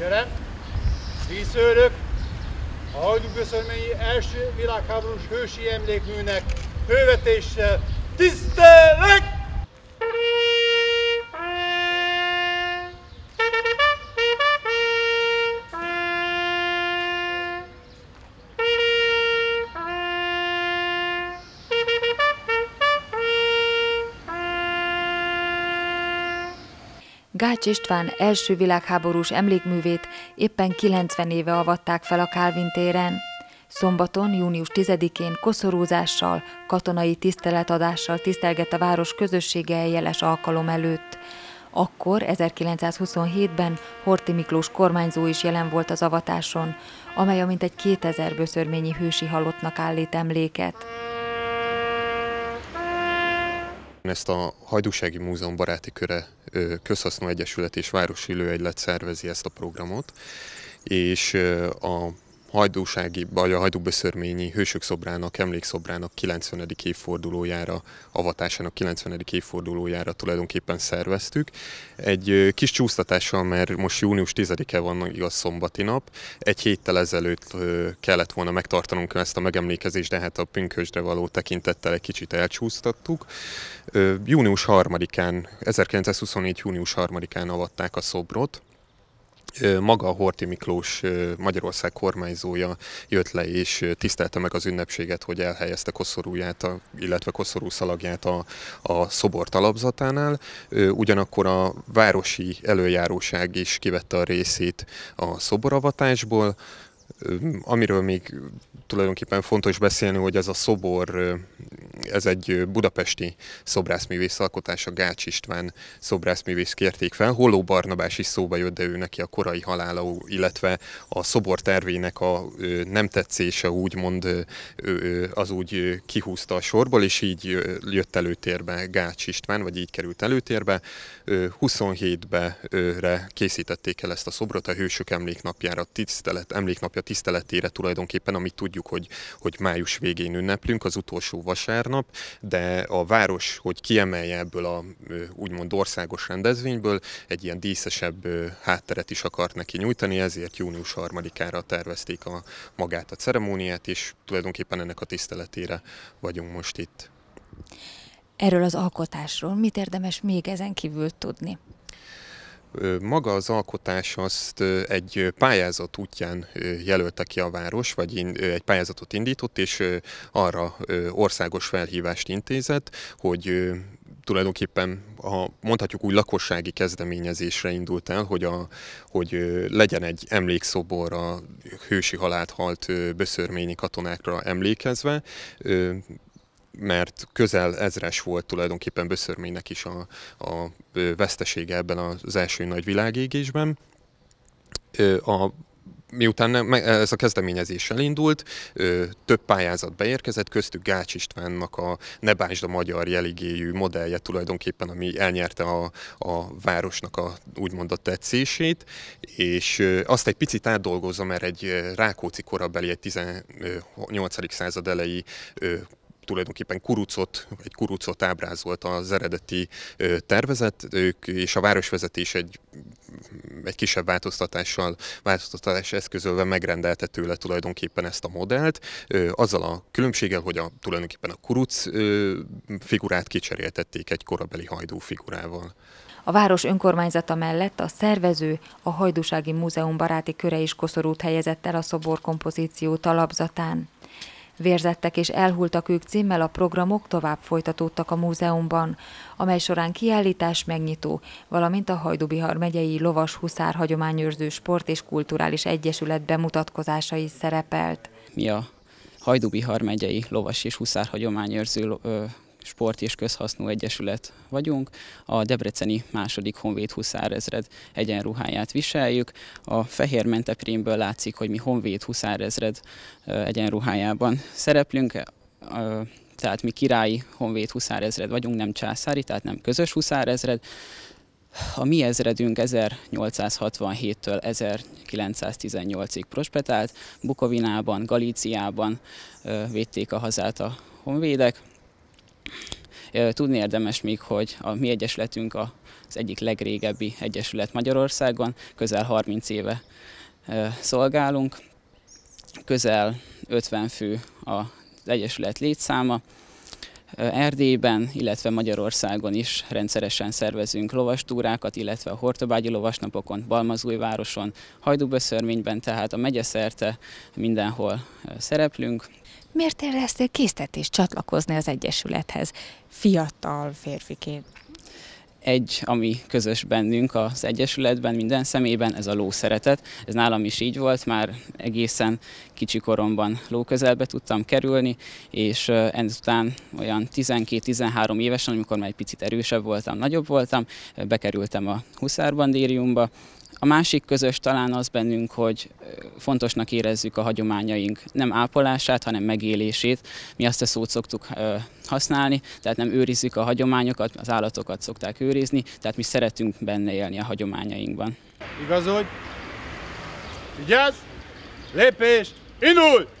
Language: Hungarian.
Jerem, díszőrök, a Hajdúköszönményi első világháborús hősi emlékműnek fővetéssel tisztelet! Gács István első világháborús emlékművét éppen 90 éve avatták fel a Kálvin téren. Szombaton, június 10-én koszorúzással, katonai tiszteletadással tisztelget a város közössége eljeles alkalom előtt. Akkor, 1927-ben Horti Miklós kormányzó is jelen volt az avatáson, amely amint egy 2000 böszörményi hősi halottnak állít emléket. Ezt a Hajdúsági Múzeum Baráti Köre Közhasznú Egyesület és Városi Lőegylet szervezi ezt a programot, és a hajdúsági, vagy a hajdúböszörményi hősök szobrának, emlékszobrának 90. évfordulójára, avatásának 90. évfordulójára tulajdonképpen szerveztük. Egy kis csúsztatással, mert most június 10-e van igaz szombati nap, egy héttel ezelőtt kellett volna megtartanunk ezt a megemlékezést, de hát a pünkösdre való tekintettel egy kicsit elcsúsztattuk. Június 3-án, 1924. június 3-án avatták a szobrot, maga a Horti Miklós Magyarország kormányzója jött le és tisztelte meg az ünnepséget, hogy elhelyezte koszorúját, illetve koszorú szalagját a, a szobor talapzatánál. Ugyanakkor a városi előjáróság is kivette a részét a szoboravatásból, Amiről még tulajdonképpen fontos beszélni, hogy ez a szobor, ez egy budapesti szobrászművész alkotása, Gács István szobrászművész kérték fel. Holó Barnabás is szóba jött, de ő neki a korai halála, illetve a szobor tervének a nem tetszése úgymond az úgy kihúzta a sorból, és így jött előtérbe Gács István, vagy így került előtérbe. 27-re készítették el ezt a szobrot a Hősök Emléknapjára, tisztelet, emléknapja tiszteletére tulajdonképpen, amit tudjuk, hogy, hogy május végén ünneplünk, az utolsó vasárnap, de a város, hogy kiemelje ebből a úgymond országos rendezvényből, egy ilyen díszesebb hátteret is akart neki nyújtani, ezért június 3-ára tervezték a, magát a ceremóniát, és tulajdonképpen ennek a tiszteletére vagyunk most itt. Erről az alkotásról mit érdemes még ezen kívül tudni? Maga az alkotás azt egy pályázat útján jelölte ki a város, vagy egy pályázatot indított, és arra országos felhívást intézett, hogy tulajdonképpen, ha mondhatjuk úgy, lakossági kezdeményezésre indult el, hogy, a, hogy legyen egy emlékszobor a hősi halált halt böszörményi katonákra emlékezve mert közel ezres volt tulajdonképpen Böszörménynek is a, a vesztesége ebben az első nagy világégésben. A miután nem, ez a kezdeményezés elindult, több pályázat beérkezett, köztük Gács Istvánnak a Nebásd a Magyar jeligéjű modellje tulajdonképpen, ami elnyerte a, a városnak a úgymond a tetszését, és azt egy picit átdolgozom, mert egy Rákóczi korabeli, egy 18. század elejé tulajdonképpen kurucot, egy kurucot ábrázolt az eredeti tervezet, ők és a városvezetés egy, egy kisebb változtatással, változtatás eszközölve megrendelte tőle tulajdonképpen ezt a modellt, azzal a különbséggel, hogy a, tulajdonképpen a kuruc figurát kicseréltették egy korabeli hajdú figurával. A város önkormányzata mellett a szervező a Hajdúsági Múzeum baráti köre is koszorút helyezett el a szobor kompozíció talapzatán. Vérzettek és elhultak ők címmel a programok tovább folytatódtak a múzeumban, amely során kiállítás megnyitó, valamint a Hajdubihar megyei Lovas Huszár hagyományőrző sport és kulturális egyesület bemutatkozása is szerepelt. Mi a Hajdubihar megyei Lovas és Huszár hagyományőrző Sport és Közhasznú Egyesület vagyunk. A Debreceni második Honvéd Huszár ezred egyenruháját viseljük. A fehér menteprímből látszik, hogy mi Honvéd Huszár ezred egyenruhájában szereplünk tehát mi királyi honvéd huszárezred vagyunk, nem császári, tehát nem közös huszárezred. A mi ezredünk 1867-től 1918-ig prospetált, Bukovinában, Galíciában védték a hazát a honvédek, Tudni érdemes még, hogy a mi egyesületünk az egyik legrégebbi egyesület Magyarországon, közel 30 éve szolgálunk, közel 50 fő az egyesület létszáma, Erdélyben, illetve Magyarországon is rendszeresen szervezünk lovastúrákat, illetve a Hortobágyi lovasnapokon, Balmazújvároson, Hajdúböszörményben, tehát a megyeszerte mindenhol szereplünk. Miért éreztél késztetés csatlakozni az Egyesülethez fiatal férfiként? egy, ami közös bennünk az Egyesületben, minden szemében ez a ló szeretet. Ez nálam is így volt, már egészen kicsi koromban ló közelbe tudtam kerülni, és ezután olyan 12-13 évesen, amikor már egy picit erősebb voltam, nagyobb voltam, bekerültem a Huszárbandériumba, a másik közös talán az bennünk, hogy fontosnak érezzük a hagyományaink nem ápolását, hanem megélését. Mi azt a szót szoktuk használni, tehát nem őrizzük a hagyományokat, az állatokat szokták őrizni, tehát mi szeretünk benne élni a hagyományainkban. Igazodj! Vigyázz! Lépés! Indulj!